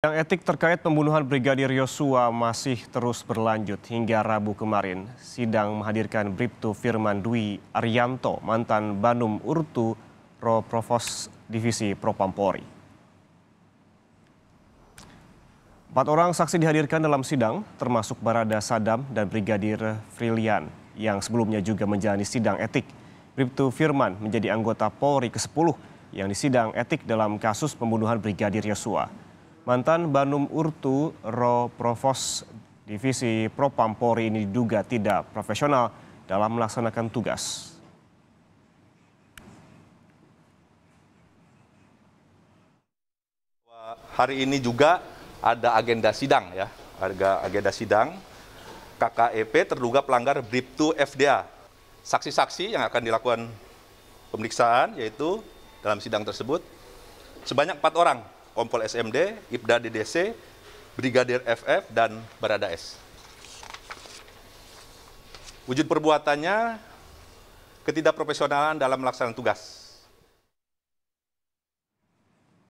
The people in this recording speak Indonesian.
Yang etik terkait pembunuhan Brigadir Yosua masih terus berlanjut hingga Rabu kemarin. Sidang menghadirkan Briptu Firman Dwi Arianto, mantan Banum Urtu, Pro Provos Divisi Propampori. Empat orang saksi dihadirkan dalam sidang, termasuk Barada Sadam dan Brigadir Frilian, yang sebelumnya juga menjalani sidang etik. Briptu Firman menjadi anggota Polri ke-10 yang disidang etik dalam kasus pembunuhan Brigadir Yosua. Mantan Banum Urtu Ro Provos Divisi Propam Polri ini diduga tidak profesional dalam melaksanakan tugas. Hari ini juga ada agenda sidang ya, harga agenda sidang KKEP terduga pelanggar BRIP2 FDA. Saksi-saksi yang akan dilakukan pemeriksaan yaitu dalam sidang tersebut sebanyak empat orang Kompol SMD, Ibda DDC, Brigadir FF, dan Barada S. Wujud perbuatannya ketidakprofesionalan dalam melaksanakan tugas